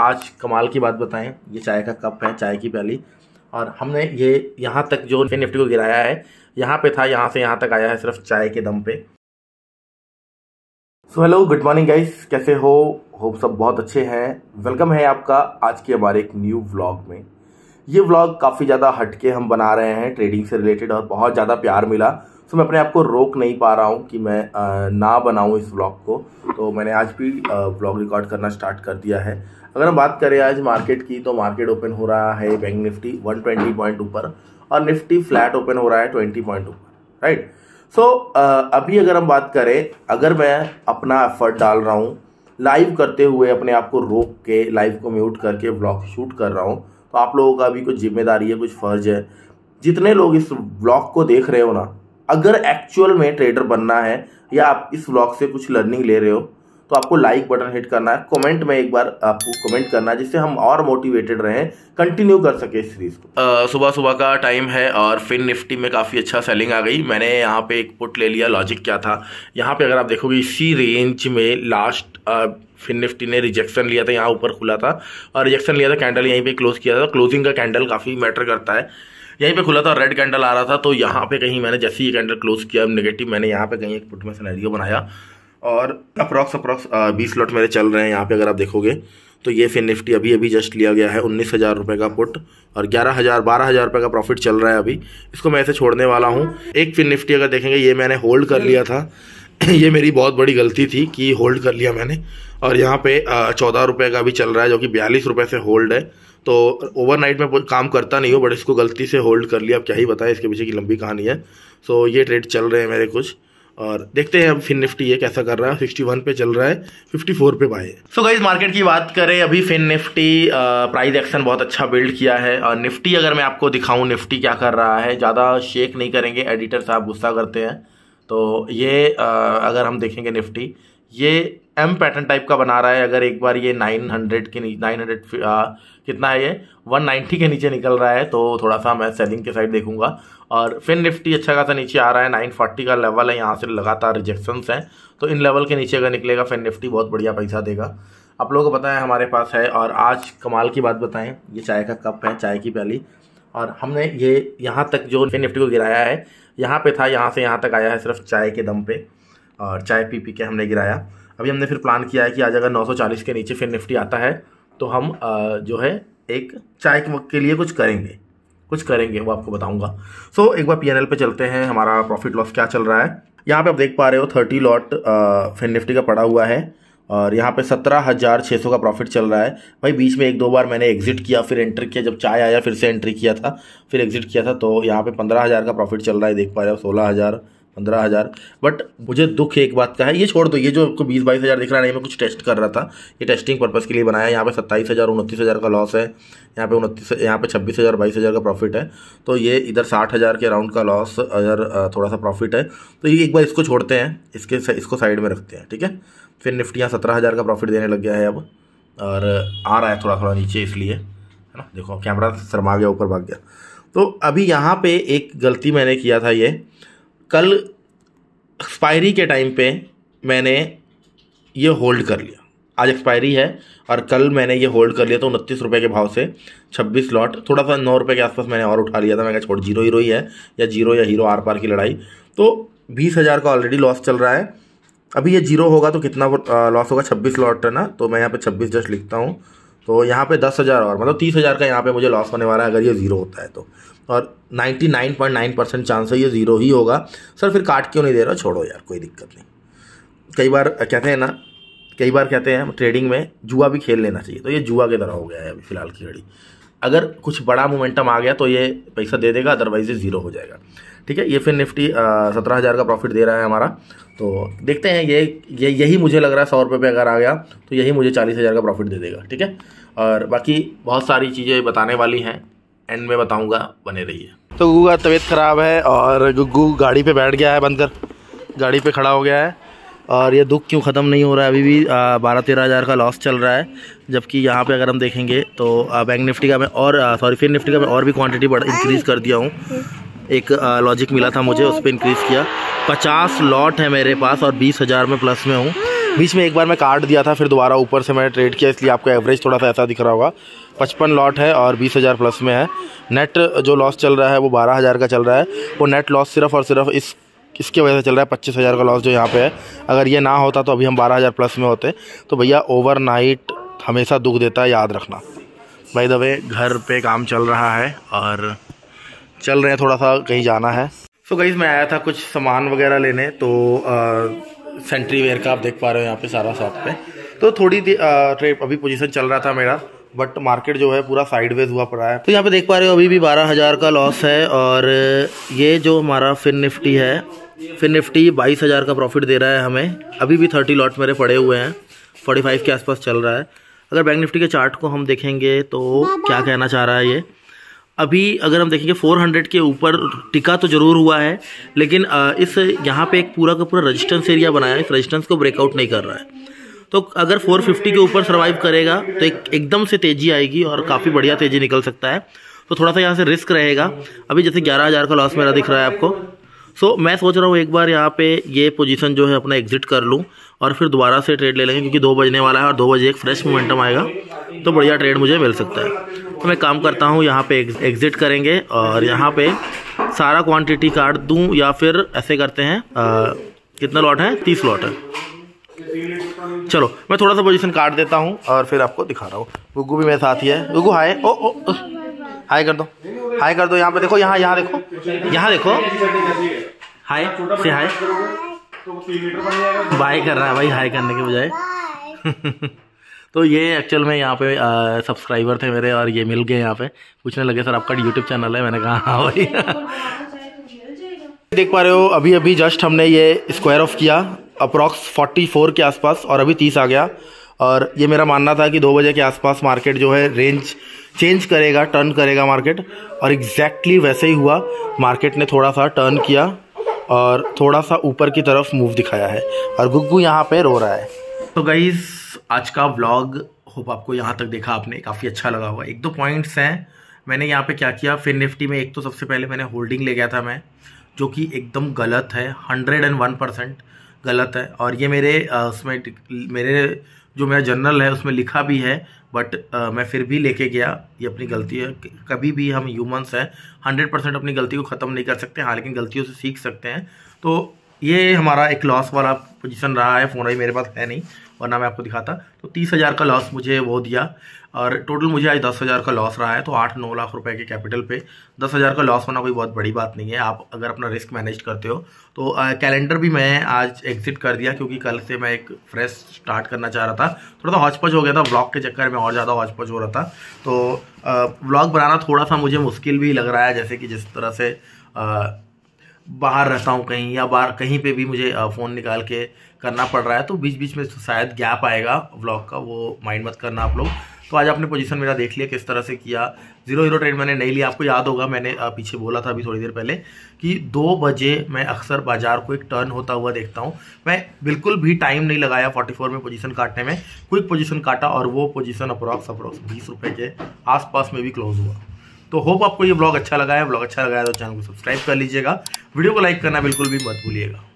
आज कमाल की बात बताएं ये चाय का कप है चाय की प्याली और हमने ये यहाँ तक जो निफ्टी को गिराया है यहाँ पे था यहाँ से यहाँ तक आया है सिर्फ चाय के दम पे so hello good morning guys कैसे हो होप सब बहुत अच्छे हैं वेलकम है आपका आज के हमारे एक न्यू व्लॉग में ये व्लॉग काफ़ी ज़्यादा हटके हम बना रहे हैं ट्रेडिंग से रिलेटेड और बहुत ज़्यादा प्यार मिला सो मैं अपने आप को रोक नहीं पा रहा हूँ कि मैं ना बनाऊँ इस व्लॉग को तो मैंने आज भी व्लॉग रिकॉर्ड करना स्टार्ट कर दिया है अगर हम बात करें आज मार्केट की तो मार्केट ओपन हो रहा है बैंक निफ्टी 120 पॉइंट ऊपर और निफ्टी फ्लैट ओपन हो रहा है 20 पॉइंट ऊपर राइट सो अभी अगर हम बात करें अगर मैं अपना एफर्ट डाल रहा हूँ लाइव करते हुए अपने आप को रोक के लाइव को म्यूट करके ब्लॉग शूट कर रहा हूँ तो आप लोगों का भी कुछ जिम्मेदारी है कुछ फ़र्ज है जितने लोग इस ब्लॉग को देख रहे हो ना अगर एक्चुअल में ट्रेडर बनना है या आप इस ब्लॉग से कुछ लर्निंग ले रहे हो तो आपको लाइक बटन हिट करना है कमेंट में एक बार आपको कमेंट करना है जिससे हम और मोटिवेटेड रहें कंटिन्यू कर सके इस सीरीज को सुबह सुबह का टाइम है और फिन निफ्टी में काफ़ी अच्छा सेलिंग आ गई मैंने यहाँ पे एक पुट ले लिया लॉजिक क्या था यहाँ पे अगर आप देखोगे इसी रेंज में लास्ट फिन निफ्टी ने रिजेक्शन लिया था यहाँ ऊपर खुला था और रिजेक्शन लिया था कैंडल यहीं पर क्लोज किया था क्लोजिंग का कैंडल काफ़ी मैटर करता है यहीं पे खुला था रेड कैंडल आ रहा था तो यहाँ पे कहीं मैंने जैसे ही कैंडल क्लोज किया नेगेटिव मैंने यहाँ पे कहीं एक पुट में सिनेरियो बनाया और अप्रॉक्स अप्रॉक्स बीस लॉट मेरे चल रहे हैं यहाँ पे अगर आप देखोगे तो ये फिर निफ्टी अभी अभी जस्ट लिया गया है उन्नीस हज़ार रुपये का पुट और ग्यारह हज़ार बारह हज़ार रुपये का प्रॉफिट चल रहा है अभी इसको मैं ऐसे छोड़ने वाला हूँ एक फिर निफ्टी अगर देखेंगे ये मैंने होल्ड कर लिया था ये मेरी बहुत बड़ी गलती थी कि होल्ड कर लिया मैंने और यहाँ पे चौदह रुपये का भी चल रहा है जो कि बयालीस रुपये से होल्ड है तो ओवरनाइट में काम करता नहीं हो बट इसको गलती से होल्ड कर लिया अब क्या ही बताएं इसके पीछे की लंबी कहानी है सो ये ट्रेड चल रहे हैं मेरे कुछ और देखते हैं अब फिन निफ्टी ये कैसा कर रहा है 61 पे चल रहा है 54 पे बाय सो गाइज मार्केट की बात करें अभी फिन निफ्टी प्राइस एक्शन बहुत अच्छा बिल्ड किया है और निफ्टी अगर मैं आपको दिखाऊं निफ्टी क्या कर रहा है ज़्यादा शेक नहीं करेंगे एडिटर साहब गुस्सा करते हैं तो ये आ, अगर हम देखेंगे निफ्टी ये एम पैटर्न टाइप का बना रहा है अगर एक बार ये नाइन के नाइन हंड्रेड कितना है ये 190 के नीचे निकल रहा है तो थोड़ा सा मैं सेलिंग के साइड देखूंगा और फिन निफ्टी अच्छा खासा नीचे आ रहा है 940 का लेवल है यहाँ से लगातार रिजेक्शंस हैं तो इन लेवल के नीचे अगर निकलेगा फिन निफ्टी बहुत बढ़िया पैसा देगा आप लोगों को पता है हमारे पास है और आज कमाल की बात बताएं ये चाय का कप है चाय की प्याली और हमने ये यहाँ तक जो फिन निफ्टी को गिराया है यहाँ पर था यहाँ से यहाँ तक आया है सिर्फ चाय के दम पर और चाय पी पी के हमने गिराया अभी हमने फिर प्लान किया है कि आज अगर नौ के नीचे फिर निफ्टी आता है तो हम जो है एक चाय के लिए कुछ करेंगे कुछ करेंगे वो आपको बताऊंगा सो so, एक बार पी पे चलते हैं हमारा प्रॉफिट लॉस क्या चल रहा है यहाँ पे आप देख पा रहे हो थर्टी लॉट फिन निफ्टी का पड़ा हुआ है और यहाँ पे सत्रह हज़ार छः सौ का प्रॉफिट चल रहा है भाई बीच में एक दो बार मैंने एग्जिट किया फिर एंटर किया जब चाय आया फिर से एंट्री किया था फिर एग्जिट किया था तो यहाँ पे पंद्रह हज़ार का प्रॉफिट चल रहा है देख पा रहे हो सोलह हज़ार पंद्रह हज़ार बट मुझे दुख एक बात का है ये छोड़ दो ये जो आपको बीस बाईस हज़ार दिख रहा है मैं कुछ टेस्ट कर रहा था ये टेस्टिंग पर्पज़ के लिए बनाया यहाँ पे सत्ताईस हज़ार उनतीस हज़ार का लॉस है यहाँ पे उनतीस यहाँ पे छब्बीस हज़ार बाईस हज़ार का प्रॉफिट है तो ये इधर साठ हज़ार के अराउंड का लॉस अगर थोड़ा सा प्रॉफिट है तो ये एक बार इसको छोड़ते हैं इसके इसको साइड में रखते हैं ठीक है फिर निफ्टी यहाँ सत्रह हज़ार का प्रॉफिट देने लग गया है अब और आ रहा है थोड़ा थोड़ा नीचे इसलिए है ना देखो कैमरा शर्मा गया ऊपर भाग गया तो अभी यहाँ पर एक गलती मैंने किया था ये कल एक्सपायरी के टाइम पे मैंने ये होल्ड कर लिया आज एक्सपायरी है और कल मैंने ये होल्ड कर लिया तो उनतीस रुपये के भाव से छब्बीस लॉट थोड़ा सा नौ रुपये के आसपास मैंने और उठा लिया था मैं क्या छोड़ जीरो हीरो ही है या जीरो या हीरो आर पार की लड़ाई तो बीस हज़ार का ऑलरेडी लॉस चल रहा है अभी ये जीरो होगा तो कितना लॉस होगा छब्बीस लॉट है ना तो मैं यहाँ पर छब्बीस जस्ट लिखता हूँ तो यहाँ पे दस हज़ार और मतलब तीस हज़ार का यहाँ पे मुझे लॉस होने वाला है अगर ये ज़ीरो होता है तो और ninety nine point nine percent chance है ये ज़ीरो ही होगा सर फिर काट क्यों नहीं दे रहा छोड़ो यार कोई दिक्कत नहीं कई बार कहते हैं ना कई बार कहते हैं ट्रेडिंग में जुआ भी खेल लेना चाहिए तो ये जुआ की तरह हो गया है अभी फिलहाल की घड़ी अगर कुछ बड़ा मोमेंटम आ गया तो ये पैसा दे देगा अदरवाइज ये ज़ीरो हो जाएगा ठीक है ये फिर निफ्टी सत्रह हज़ार का प्रॉफिट दे रहा है हमारा तो देखते हैं ये ये यही मुझे लग रहा है सौ रुपये पे अगर आ गया तो यही मुझे चालीस हज़ार का प्रॉफिट दे देगा ठीक है और बाकी बहुत सारी चीज़ें बताने वाली हैं एंड में बताऊँगा बने है तो गुगू का तबीयत ख़राब है और गुग्गू गाड़ी पर बैठ गया है बंद गाड़ी पर खड़ा हो गया है और ये दुख क्यों ख़त्म नहीं हो रहा है अभी भी बारह तेरह हज़ार का लॉस चल रहा है जबकि यहाँ पे अगर हम देखेंगे तो बैंक निफ्टी का मैं और सॉरी फिर निफ्टी का मैं और भी क्वांटिटी बढ़ इंक्रीज़ कर दिया हूँ एक लॉजिक मिला था मुझे उस पर इंक्रीज़ किया पचास लॉट है मेरे पास और बीस हज़ार में प्लस में हूँ बीच में एक बार मैं काट दिया था फिर दोबारा ऊपर से मैंने ट्रेड किया इसलिए आपको एवरेज थोड़ा सा ऐसा दिख रहा होगा पचपन लॉट है और बीस हज़ार प्लस में है नेट जो लॉस चल रहा है वो बारह हज़ार का चल रहा है वो नेट लॉस सिर्फ और सिर्फ इस किसके वजह से चल रहा है पच्चीस हज़ार का लॉस जो यहाँ पे है अगर ये ना होता तो अभी हम बारह हज़ार प्लस में होते तो भैया ओवरनाइट हमेशा दुख देता है याद रखना भाई दबे घर पे काम चल रहा है और चल रहे हैं थोड़ा सा कहीं जाना है सो कहीं गई मैं आया था कुछ सामान वगैरह लेने तो सेंट्री वेयर का आप देख पा रहे हो यहाँ पे सारा शॉप पे तो थोड़ी ट्रिप अभी पोजिशन चल रहा था मेरा बट मार्केट जो है पूरा साइडवेज हुआ पड़ा है तो यहाँ पे देख पा रहे हो अभी भी बारह हज़ार का लॉस है और ये जो हमारा फिन निफ्टी है फिन निफ्टी बाईस हज़ार का प्रॉफिट दे रहा है हमें अभी भी थर्टी लॉट मेरे पड़े हुए हैं फोर्टी फाइव के आसपास चल रहा है अगर बैंक निफ्टी के चार्ट को हम देखेंगे तो क्या कहना चाह रहा है ये अभी अगर हम देखेंगे 400 के ऊपर टिका तो ज़रूर हुआ है लेकिन इस यहाँ पे एक पूरा का पूरा रेजिस्टेंस एरिया बनाया है इस रेजिस्टेंस को ब्रेकआउट नहीं कर रहा है तो अगर 450 के ऊपर सर्वाइव करेगा तो एक एकदम से तेजी आएगी और काफ़ी बढ़िया तेजी निकल सकता है तो थोड़ा सा यहाँ से रिस्क रहेगा अभी जैसे ग्यारह हज़ार का लॉस मेरा दिख रहा है आपको सो so, मैं सोच रहा हूँ एक बार यहाँ पे ये पोजीशन जो है अपना एग्जिट कर लूँ और फिर दोबारा से ट्रेड ले लेंगे क्योंकि दो बजने वाला है और दो बजे एक फ्रेश मोमेंटम आएगा तो बढ़िया ट्रेड मुझे मिल सकता है तो मैं काम करता हूँ यहाँ पे एग्जिट करेंगे और यहाँ पे सारा क्वांटिटी काट दूँ या फिर ऐसे करते हैं आ, कितना लॉट है तीस लॉट है चलो मैं थोड़ा सा पोजीशन काट देता हूँ और फिर आपको दिखा रहा हूँ गुगू भी मेरे साथ ही है गुगू हाय ओ ओ, ओ हाय कर दो हाय कर दो यहाँ पे देखो यहाँ यहाँ देखो यहाँ देखो हाय से हाय बाय कर रहा है भाई हाय करने के बजाय तो ये एक्चुअल में यहाँ पे सब्सक्राइबर थे मेरे और ये मिल गए यहाँ पे पूछने लगे सर आपका यूट्यूब चैनल है मैंने कहा हाँ भाई देख पा रहे हो अभी अभी जस्ट हमने ये स्क्वायर ऑफ किया अप्रॉक्स 44 के आसपास और अभी 30 आ गया और ये मेरा मानना था कि दो बजे के आसपास मार्केट जो है रेंज चेंज करेगा टर्न करेगा मार्केट और एग्जैक्टली वैसे ही हुआ मार्केट ने थोड़ा सा टर्न किया और थोड़ा सा ऊपर की तरफ मूव दिखाया है और गुग्गू यहाँ पे रो रहा है तो गईस आज का ब्लॉग होप आपको यहाँ तक देखा आपने काफ़ी अच्छा लगा हुआ एक दो पॉइंट्स हैं मैंने यहाँ पे क्या किया फिर निफ्टी में एक तो सबसे पहले मैंने होल्डिंग ले गया था मैं जो कि एकदम गलत है हंड्रेड एंड वन परसेंट गलत है और ये मेरे उसमें मेरे जो मेरा जर्नल है उसमें लिखा भी है बट मैं फिर भी लेके गया ये अपनी गलती है कभी भी हम ह्यूमंस हैं हंड्रेड परसेंट अपनी गलती को ख़त्म नहीं कर सकते हाँ लेकिन गलतियों से सीख सकते हैं तो ये हमारा एक लॉस वाला पोजिशन रहा है फ़ोन अभी मेरे पास है नहीं वरना मैं आपको दिखाता तो तीस हज़ार का लॉस मुझे वो दिया और टोटल मुझे आज दस हज़ार का लॉस रहा है तो आठ नौ लाख रुपए के कैपिटल पे दस हज़ार का लॉस होना कोई बहुत बड़ी बात नहीं है आप अगर अपना रिस्क मैनेज करते हो तो कैलेंडर भी मैं आज एग्जिट कर दिया क्योंकि कल से मैं एक फ्रेश स्टार्ट करना चाह रहा था थोड़ा सा हौचपच हो गया था ब्लॉग के चक्कर में और ज़्यादा हौचपच हो रहा था तो ब्लॉग बनाना थोड़ा सा मुझे मुश्किल भी लग रहा है जैसे कि जिस तरह से बाहर रहता हूँ कहीं या बाहर कहीं पे भी मुझे फ़ोन निकाल के करना पड़ रहा है तो बीच बीच में शायद गैप आएगा व्लॉग का वो माइंड मत करना आप लोग तो आज आपने पोजीशन मेरा देख लिया किस तरह से किया जीरो जीरो ट्रेड मैंने नहीं लिया आपको याद होगा मैंने पीछे बोला था अभी थोड़ी देर पहले कि दो बजे मैं अक्सर बाजार को एक टर्न होता हुआ देखता हूँ मैं बिल्कुल भी टाइम नहीं लगाया 44 में पोजीशन काटने में क्विक पोजीशन काटा और वो पोजीशन अप्रॉक्स अप्रॉक्स बीस रुपये के आसपास में भी क्लोज हुआ तो होप आपको ये ब्लॉग अच्छा लगा है ब्लॉग अच्छा लगा है तो चैनल को सब्सक्राइब कर लीजिएगा वीडियो को लाइक करना बिल्कुल भी मत भूलिएगा